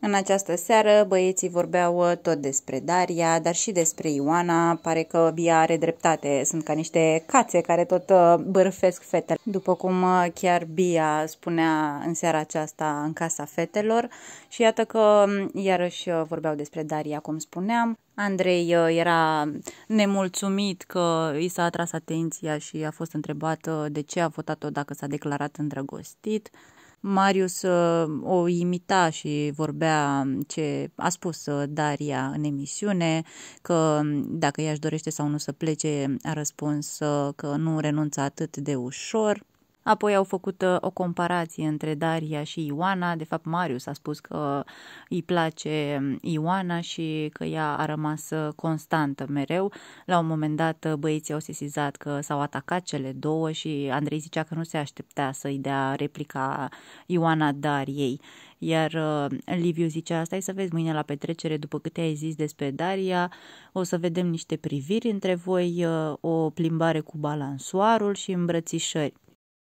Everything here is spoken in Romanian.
În această seară băieții vorbeau uh, tot despre Daria, dar și despre Ioana, pare că Bia are dreptate, sunt ca niște cațe care tot uh, bărfesc fetele. După cum uh, chiar Bia spunea în seara aceasta în casa fetelor și iată că um, iarăși vorbeau despre Daria, cum spuneam. Andrei era nemulțumit că i s-a atras atenția și a fost întrebat de ce a votat-o dacă s-a declarat îndrăgostit. Marius uh, o imita și vorbea ce a spus uh, Daria în emisiune, că um, dacă ea își dorește sau nu să plece, a răspuns uh, că nu renunță atât de ușor. Apoi au făcut uh, o comparație între Daria și Ioana. De fapt, Marius a spus că îi place um, Ioana și că ea a rămas uh, constantă mereu. La un moment dat, uh, băieții au sesizat că s-au atacat cele două și Andrei zicea că nu se aștepta să-i dea replica Ioana Dariei. Iar uh, Liviu zicea, stai să vezi mâine la petrecere după câte ai zis despre Daria, o să vedem niște priviri între voi, uh, o plimbare cu balansoarul și îmbrățișări.